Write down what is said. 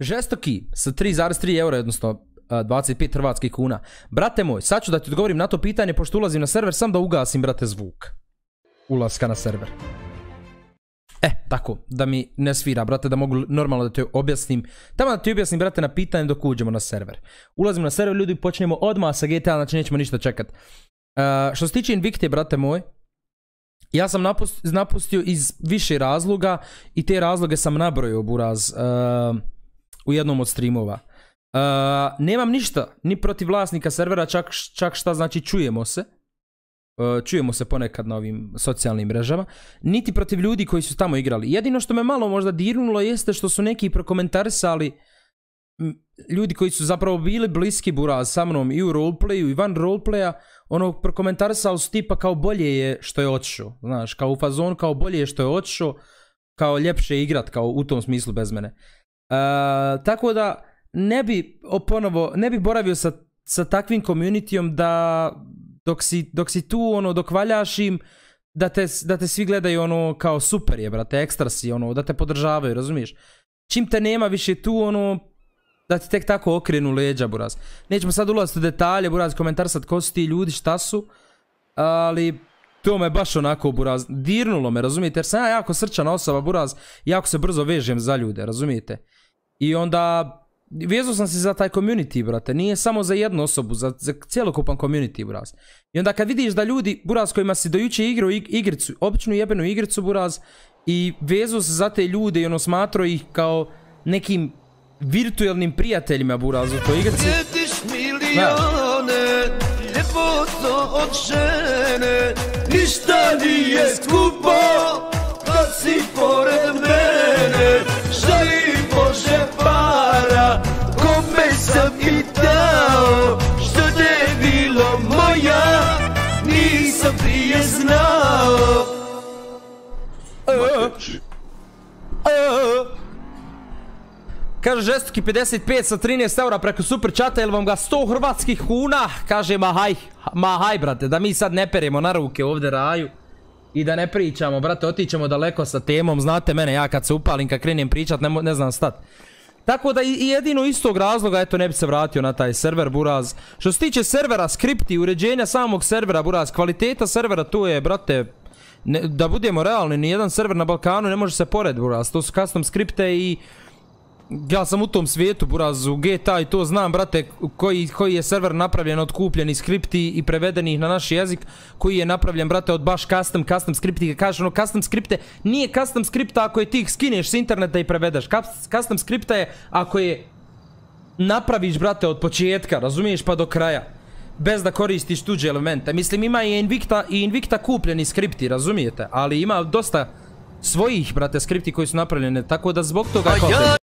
Žestoki sa 3,3 eura, odnosno 25 hrvatskih kuna. Brate moj, sad ću da ti odgovorim na to pitanje, pošto ulazim na server, sam da ugasim, brate, zvuk. Ulaska na server. E, tako, da mi ne svira, brate, da mogu normalno da ti objasnim. Tamo da ti objasnim, brate, na pitanje dok uđemo na server. Ulazimo na server, ljudi, počinjemo odmah sa GTA, znači nećemo ništa čekat. E, što se tiče Invicte, brate moj, ja sam napustio iz više razloga i te razloge sam nabrojio, Buraz. E, u jednom od streamova. Uh, nemam ništa, ni protiv vlasnika servera, čak, čak šta znači čujemo se. Uh, čujemo se ponekad na ovim socijalnim mrežama, niti protiv ljudi koji su tamo igrali. Jedino što me malo možda dirnulo jeste što su neki prokomentarisali ljudi koji su zapravo bili bliski Buraz sa mnom i u roleplayu i van roleplaya, ono prokomentarisali su tipa kao bolje je što je otišao, znaš, kao u fazon kao bolje je što je otišao, kao ljepše igrat, kao u tom smislu bez mene tako da ne bi ponovo, ne bi boravio sa, sa takvim communityom da dok si, tu ono dok valjaš im da te, da te svi gledaju ono kao super je brate, ekstra si ono, da te podržavaju, razumiješ? Čim te nema više tu ono, da ti tek tako okrenu leđa buraz. Nećemo sad ulaziti u detalje buraz, komentar sad ko su ti ljudi, šta su, ali to me baš onako, Buraz, dirnulo me, razumijete? Jer sam ja jako srčana osoba, Buraz, jako se brzo vežem za ljude, razumijete? I onda, vezao sam se za taj community, brate. Nije samo za jednu osobu, za, za cjelokupan community, Buraz. I onda kad vidiš da ljudi, Buraz, kojima si dojuče igrao igricu, običnu jebenu igricu, Buraz, i vezao se za te ljude i ono smatrao ih kao nekim virtualnim prijateljima, Buraz, u toj foto od žene Ništa nije skupo kad pa si pored mene Žali Bože para kome sam i dao Što te bilo moja nisam prije znao Kaže žestoki 55 sa 13 eura preko super čata, ili vam ga 100 hrvatskih kuna? Kaže ma haj, ma haj brate, da mi sad ne peremo na ruke ovdje raju. I da ne pričamo, brate, otićemo daleko sa temom, znate mene, ja kad se upalim, kad krenem pričat, ne, znam stat. Tako da i jedino istog razloga, eto, ne bi se vratio na taj server, Buraz. Što se tiče servera, skripti, uređenja samog servera, Buraz, kvaliteta servera, tu je, brate, da budemo realni, nijedan server na Balkanu ne može se pored, Buraz. To su custom skripte i ja sam u tom svijetu, Buraz, GTA i to znam, brate, koji, je server napravljen od kupljenih skripti i prevedenih na naš jezik, koji je napravljen, brate, od baš custom, custom skripti, kažeš ono, custom skripte, nije custom skripta ako je ti ih skineš s interneta i prevedeš, custom skripta je ako je napraviš, brate, od početka, razumiješ, pa do kraja, bez da koristiš tuđe elemente, mislim, ima i Invicta, i kupljeni skripti, razumijete, ali ima dosta svojih, brate, skripti koji su napravljene, tako da zbog toga